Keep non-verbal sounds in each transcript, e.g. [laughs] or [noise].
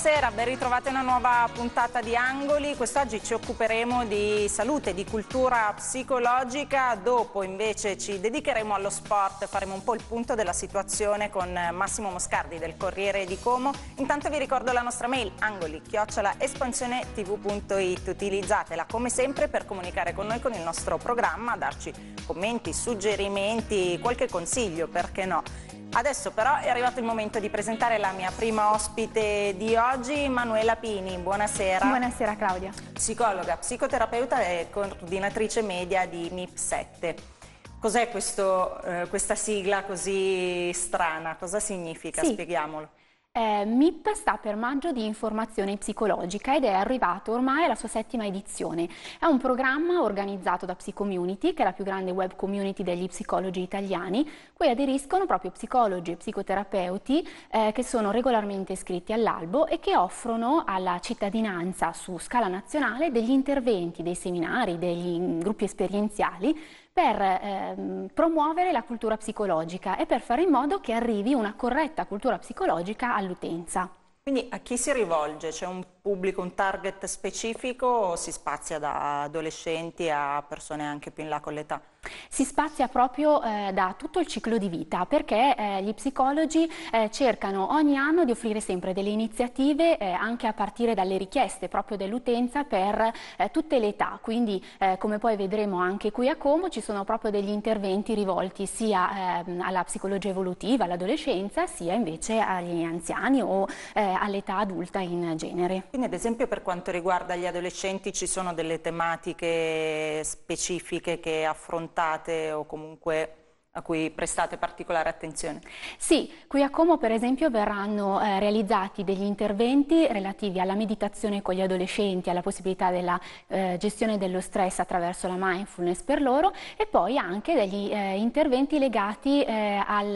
Buonasera, ben ritrovati ritrovate una nuova puntata di Angoli. Quest'oggi ci occuperemo di salute, di cultura psicologica. Dopo invece ci dedicheremo allo sport, faremo un po' il punto della situazione con Massimo Moscardi del Corriere di Como. Intanto vi ricordo la nostra mail angoli-espansione-tv.it. Utilizzatela come sempre per comunicare con noi con il nostro programma, darci commenti, suggerimenti, qualche consiglio, perché no? Adesso però è arrivato il momento di presentare la mia prima ospite di oggi, Manuela Pini. Buonasera. Buonasera Claudia. Psicologa, psicoterapeuta e coordinatrice media di MIP7. Cos'è eh, questa sigla così strana? Cosa significa? Sì. Spieghiamolo. Eh, MIP sta per Maggio di Informazione Psicologica ed è arrivato ormai alla sua settima edizione. È un programma organizzato da Psicomunity, che è la più grande web community degli psicologi italiani, cui aderiscono proprio psicologi e psicoterapeuti eh, che sono regolarmente iscritti all'albo e che offrono alla cittadinanza su scala nazionale degli interventi, dei seminari, degli mm, gruppi esperienziali per ehm, promuovere la cultura psicologica e per fare in modo che arrivi una corretta cultura psicologica all'utenza. Quindi a chi si rivolge? C'è un pubblico un target specifico o si spazia da adolescenti a persone anche più in là con l'età? Si spazia proprio eh, da tutto il ciclo di vita perché eh, gli psicologi eh, cercano ogni anno di offrire sempre delle iniziative eh, anche a partire dalle richieste proprio dell'utenza per eh, tutte le età, quindi eh, come poi vedremo anche qui a Como ci sono proprio degli interventi rivolti sia ehm, alla psicologia evolutiva, all'adolescenza, sia invece agli anziani o all'età adulta in genere. Quindi ad esempio per quanto riguarda gli adolescenti ci sono delle tematiche specifiche che affrontate o comunque a cui prestate particolare attenzione? Sì, qui a Como per esempio verranno eh, realizzati degli interventi relativi alla meditazione con gli adolescenti, alla possibilità della eh, gestione dello stress attraverso la mindfulness per loro e poi anche degli eh, interventi legati eh, al,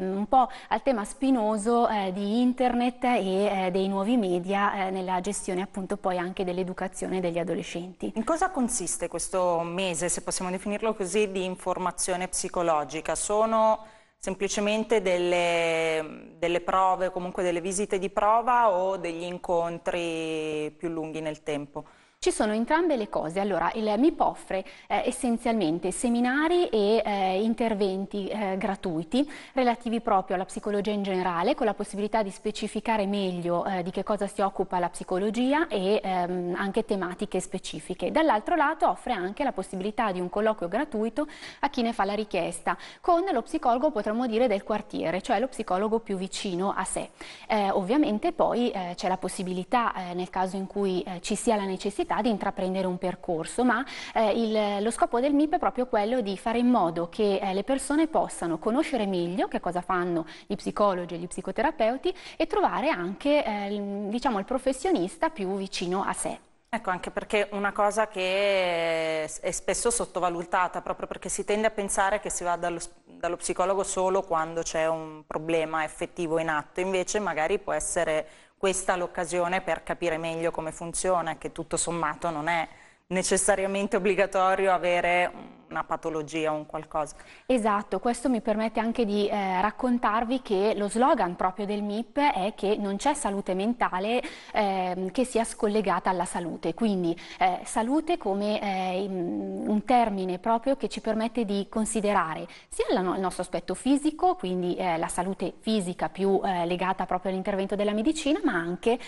mm, un po' al tema spinoso eh, di internet e eh, dei nuovi media nella gestione appunto poi anche dell'educazione degli adolescenti. In cosa consiste questo mese, se possiamo definirlo così, di informazione psicologica? psichiatrica, sono semplicemente delle, delle prove, comunque delle visite di prova o degli incontri più lunghi nel tempo. Ci sono entrambe le cose. Allora, il MIP offre eh, essenzialmente seminari e eh, interventi eh, gratuiti relativi proprio alla psicologia in generale, con la possibilità di specificare meglio eh, di che cosa si occupa la psicologia e ehm, anche tematiche specifiche. Dall'altro lato offre anche la possibilità di un colloquio gratuito a chi ne fa la richiesta, con lo psicologo potremmo dire del quartiere, cioè lo psicologo più vicino a sé. Eh, ovviamente poi eh, c'è la possibilità, nel caso in cui ci sia la necessità, necessità di intraprendere un percorso, ma eh, il, lo scopo del MIP è proprio quello di fare in modo che eh, le persone possano conoscere meglio che cosa fanno gli psicologi e gli psicoterapeuti e trovare anche eh, diciamo, il professionista più vicino a sé. Ecco, anche perché una cosa che è spesso sottovalutata, proprio perché si tende a pensare che si va dallo, dallo psicologo solo quando c'è un problema effettivo in atto, invece magari può essere questa l'occasione per capire meglio come funziona, che tutto sommato non è necessariamente obbligatorio avere una patologia o un qualcosa. Esatto, questo mi permette anche di eh, raccontarvi che lo slogan proprio del MIP è che non c'è salute mentale eh, che sia scollegata alla salute, quindi eh, salute come eh, un termine proprio che ci permette di considerare sia il nostro aspetto fisico, quindi eh, la salute fisica più eh, legata proprio all'intervento della medicina, ma anche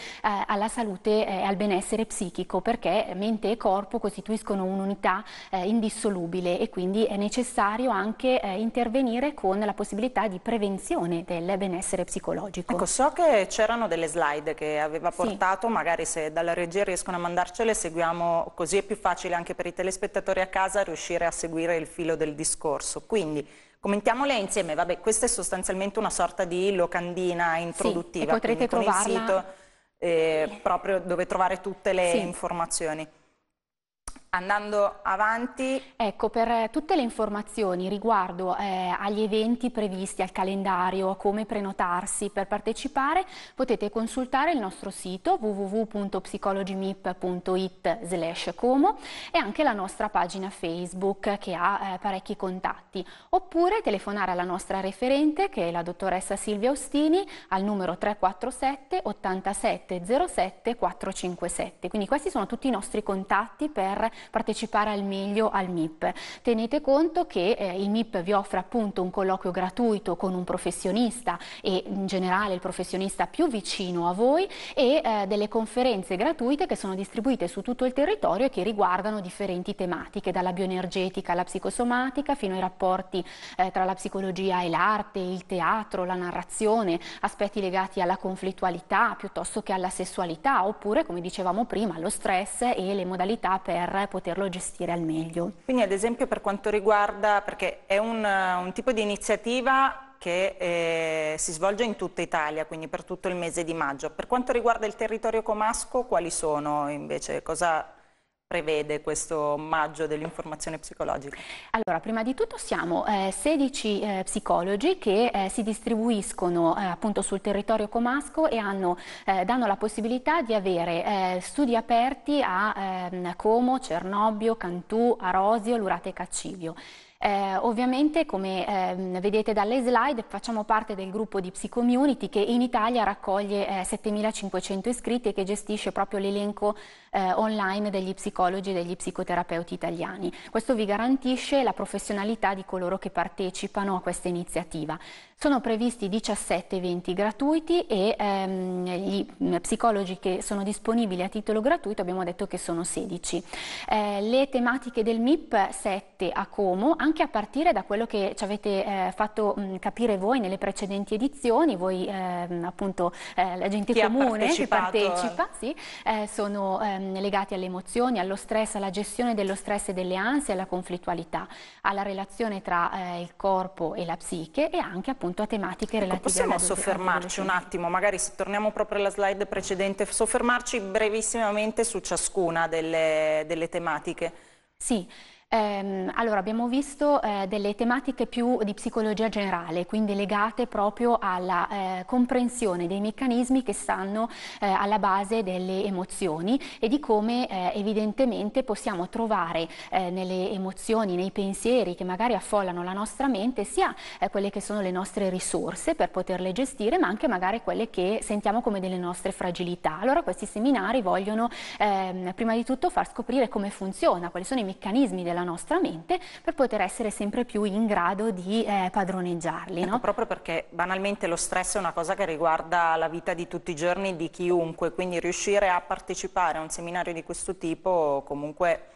alla salute e al benessere psichico, perché mente e corpo costituiscono un'unità indissolubile e, e quindi è necessario anche eh, intervenire con la possibilità di prevenzione del benessere psicologico. Ecco, so che c'erano delle slide che aveva portato, sì. magari se dalla regia riescono a mandarcele seguiamo, così è più facile anche per i telespettatori a casa riuscire a seguire il filo del discorso. Quindi, Commentiamole insieme, vabbè, questa è sostanzialmente una sorta di locandina introduttiva. Sì, potrete trovarla... il sito eh, proprio dove trovare tutte le sì. informazioni. Andando avanti... Ecco, per eh, tutte le informazioni riguardo eh, agli eventi previsti, al calendario, a come prenotarsi per partecipare, potete consultare il nostro sito www.psicologimip.it slash como e anche la nostra pagina Facebook che ha eh, parecchi contatti. Oppure telefonare alla nostra referente, che è la dottoressa Silvia Ostini, al numero 347 87 07 457. Quindi questi sono tutti i nostri contatti per partecipare al meglio al MIP. Tenete conto che eh, il MIP vi offre appunto un colloquio gratuito con un professionista e in generale il professionista più vicino a voi e eh, delle conferenze gratuite che sono distribuite su tutto il territorio e che riguardano differenti tematiche, dalla bioenergetica alla psicosomatica fino ai rapporti eh, tra la psicologia e l'arte, il teatro, la narrazione, aspetti legati alla conflittualità piuttosto che alla sessualità oppure come dicevamo prima allo stress e le modalità per poterlo gestire al meglio. Quindi ad esempio per quanto riguarda, perché è un, un tipo di iniziativa che eh, si svolge in tutta Italia, quindi per tutto il mese di maggio. Per quanto riguarda il territorio comasco, quali sono invece? Cosa prevede questo maggio dell'informazione psicologica? Allora, prima di tutto siamo eh, 16 eh, psicologi che eh, si distribuiscono eh, appunto sul territorio comasco e hanno, eh, danno la possibilità di avere eh, studi aperti a ehm, Como, Cernobbio, Cantù, Arosio, Lurate e Caccivio. Eh, ovviamente come ehm, vedete dalle slide facciamo parte del gruppo di Psicomunity che in Italia raccoglie eh, 7500 iscritti e che gestisce proprio l'elenco eh, online degli psicologi e degli psicoterapeuti italiani. Questo vi garantisce la professionalità di coloro che partecipano a questa iniziativa. Sono previsti 17 eventi gratuiti e ehm, gli mm, psicologi che sono disponibili a titolo gratuito abbiamo detto che sono 16. Eh, le tematiche del MIP 7 a Como, anche anche a partire da quello che ci avete eh, fatto mh, mm, capire voi nelle precedenti edizioni, voi eh, appunto eh, la gente chi comune che eh? partecipa, sì, eh, sono ehm, legati alle emozioni, allo stress, alla gestione dello stress e delle ansie, alla conflittualità, alla relazione tra eh, il corpo e la psiche e anche appunto a tematiche ecco, relative possiamo soffermarci un attimo, magari se torniamo proprio alla slide precedente, soffermarci brevissimamente su ciascuna delle, delle tematiche. Sì, Ehm, allora, abbiamo visto eh, delle tematiche più di psicologia generale, quindi legate proprio alla eh, comprensione dei meccanismi che stanno eh, alla base delle emozioni e di come eh, evidentemente possiamo trovare eh, nelle emozioni, nei pensieri che magari affollano la nostra mente, sia eh, quelle che sono le nostre risorse per poterle gestire, ma anche magari quelle che sentiamo come delle nostre fragilità. Allora questi seminari vogliono ehm, prima di tutto far scoprire come funziona, quali sono i meccanismi della della nostra mente per poter essere sempre più in grado di eh, padroneggiarli. Ecco, Proprio perché banalmente lo stress è una cosa che riguarda la vita di tutti i giorni di chiunque, quindi riuscire a partecipare a un seminario di questo tipo comunque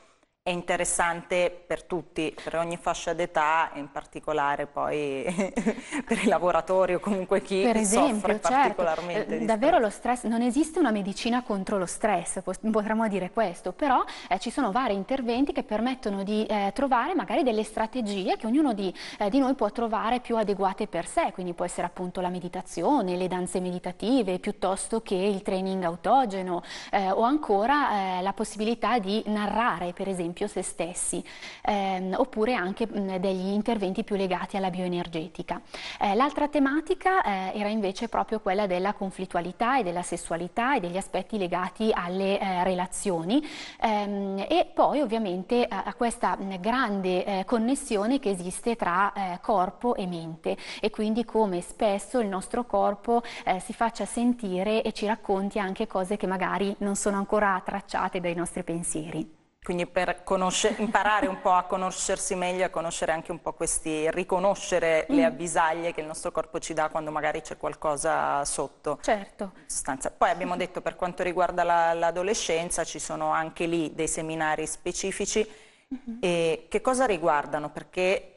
è interessante per tutti, per ogni fascia d'età e in particolare poi [laughs] per i lavoratori o comunque chi per esempio, soffre certo. particolarmente. Certo. Eh, davvero lo stress, non esiste una medicina contro lo stress, potremmo dire questo, però eh, ci sono vari interventi che permettono di eh, trovare magari delle strategie che ognuno di, eh, di, noi può trovare più adeguate per sé, quindi può essere appunto la meditazione, le danze meditative, piuttosto che il training autogeno eh, o ancora eh, la possibilità di narrare per esempio esempio se stessi, ehm, oppure anche mh, degli interventi più legati alla bioenergetica. Eh, l'altra tematica eh, era invece proprio quella della conflittualità e della sessualità e degli aspetti legati alle eh, relazioni ehm, e poi ovviamente a, a questa mh, grande eh, connessione che esiste tra eh, corpo e mente e quindi come spesso il nostro corpo eh, si faccia sentire e ci racconti anche cose che magari non sono ancora tracciate dai nostri pensieri. Quindi per imparare un po' a conoscersi meglio, a conoscere anche un po' questi, riconoscere le mm. avvisaglie che il nostro corpo ci dà quando magari c'è qualcosa sotto. Certo. Poi abbiamo mm-hmm. detto per quanto riguarda l'adolescenza ci sono anche lì dei seminari specifici. Uh mm-hmm. -huh. che cosa riguardano? Perché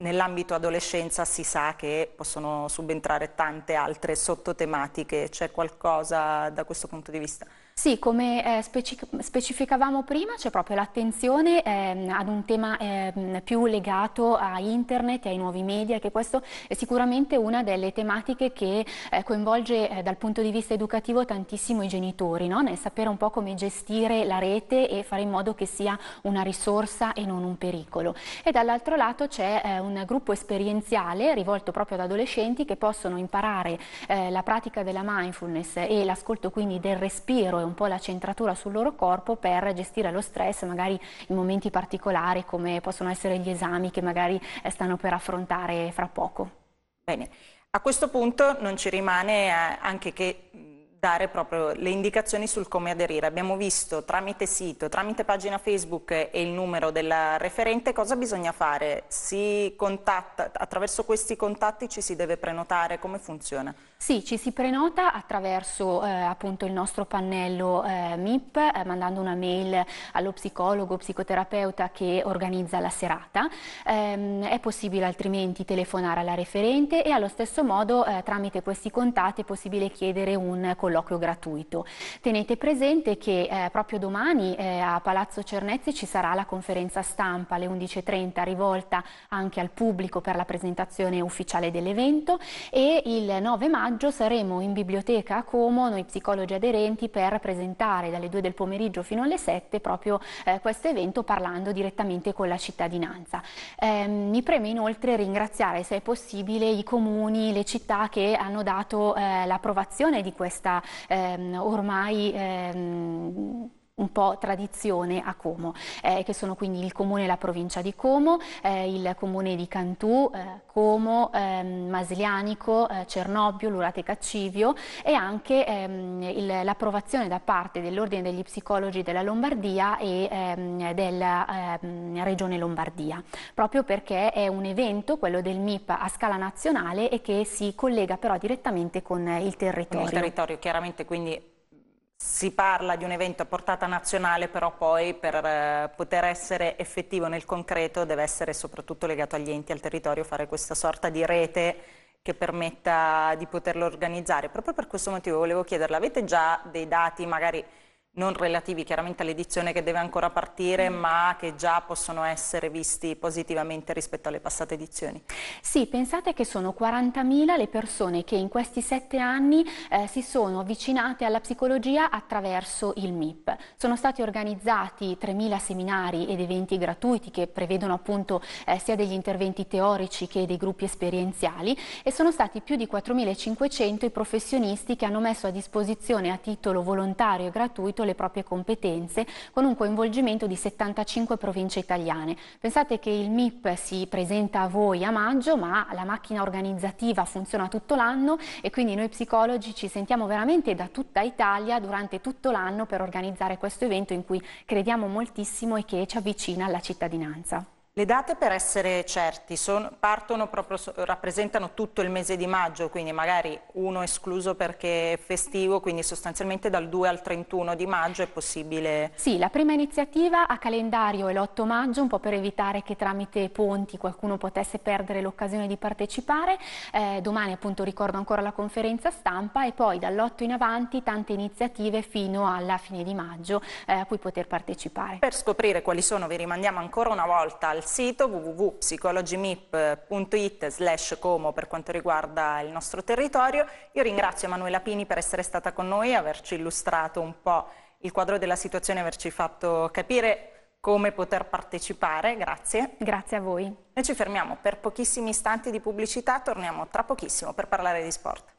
Nell'ambito adolescenza si sa che possono subentrare tante altre sottotematiche, c'è qualcosa da questo punto di vista? Sì, come eh, speci specificavamo prima c'è proprio l'attenzione eh, ad un tema eh, più legato a internet e ai nuovi media, che questo è sicuramente una delle tematiche che eh, coinvolge eh, dal punto di vista educativo tantissimo i genitori, no? nel sapere un po' come gestire la rete e fare in modo che sia una risorsa e non un pericolo. E dall'altro lato c'è un eh, un gruppo esperienziale rivolto proprio ad adolescenti che possono imparare eh, la pratica della mindfulness e l'ascolto quindi del respiro e un po' la centratura sul loro corpo per gestire lo stress magari in momenti particolari come possono essere gli esami che magari eh, stanno per affrontare fra poco. Bene, a questo punto non ci rimane eh, anche che dare proprio le indicazioni sul come aderire. Abbiamo visto tramite sito, tramite pagina Facebook e il numero della referente cosa bisogna fare. Contatta, attraverso questi contatti ci si deve prenotare, come funziona? Sì, ci si prenota attraverso eh, appunto il nostro pannello eh, MIP, eh, mandando una mail allo psicologo o psicoterapeuta che organizza la serata. Ehm, è possibile altrimenti telefonare alla referente e allo stesso modo eh, tramite questi contatti è possibile chiedere un colloquio gratuito. Tenete presente che eh, proprio domani eh, a Palazzo Cernezzi ci sarà la conferenza stampa alle 11.30 rivolta anche al pubblico per la presentazione ufficiale dell'evento e il 9 maggio maggio saremo in biblioteca a Como, noi psicologi aderenti, per presentare dalle 2 del pomeriggio fino alle 7 proprio eh, questo evento parlando direttamente con la cittadinanza. Eh, mi preme inoltre ringraziare, se è possibile, i comuni, le città che hanno dato eh, l'approvazione di questa ehm, ormai ehm, un po' tradizione a Como, eh, che sono quindi il comune e la provincia di Como, eh, il comune di Cantù, eh, Como, ehm, Maslianico, eh, Cernobbio, Lurate Caccivio e anche ehm, l'approvazione da parte dell'Ordine degli Psicologi della Lombardia e ehm, della ehm, Regione Lombardia, proprio perché è un evento, quello del MIP a scala nazionale e che si collega però direttamente con il territorio. il territorio chiaramente quindi si parla di un evento a portata nazionale, però poi per eh, poter essere effettivo nel concreto deve essere soprattutto legato agli enti, al territorio, fare questa sorta di rete che permetta di poterlo organizzare. Proprio per questo motivo volevo chiederle, avete già dei dati magari non relativi chiaramente all'edizione che deve ancora partire, mm. ma che già possono essere visti positivamente rispetto alle passate edizioni. Sì, pensate che sono 40.000 le persone che in questi sette anni eh, si sono avvicinate alla psicologia attraverso il MIP. Sono stati organizzati 3.000 seminari ed eventi gratuiti che prevedono appunto eh, sia degli interventi teorici che dei gruppi esperienziali e sono stati più di 4.500 i professionisti che hanno messo a disposizione a titolo volontario e gratuito le proprie competenze con un coinvolgimento di 75 province italiane. Pensate che il MIP si presenta a voi a maggio, ma la macchina organizzativa funziona tutto l'anno e quindi noi psicologi ci sentiamo veramente da tutta Italia durante tutto l'anno per organizzare questo evento in cui crediamo moltissimo e che ci avvicina alla cittadinanza. Le date per essere certi sono, partono proprio, rappresentano tutto il mese di maggio, quindi magari uno escluso perché è festivo, quindi sostanzialmente dal 2 al 31 di maggio è possibile... Sì, la prima iniziativa a calendario è l'8 maggio, un po' per evitare che tramite ponti qualcuno potesse perdere l'occasione di partecipare. Eh, domani appunto ricordo ancora la conferenza stampa e poi dall'8 in avanti tante iniziative fino alla fine di maggio eh, a cui poter partecipare. Per scoprire quali sono vi rimandiamo ancora una volta al sito www.psicologimip.it slash Como per quanto riguarda il nostro territorio. Io ringrazio Emanuela Pini per essere stata con noi, averci illustrato un po' il quadro della situazione, averci fatto capire come poter partecipare. Grazie. Grazie a voi. Noi ci fermiamo per pochissimi istanti di pubblicità, torniamo tra pochissimo per parlare di sport.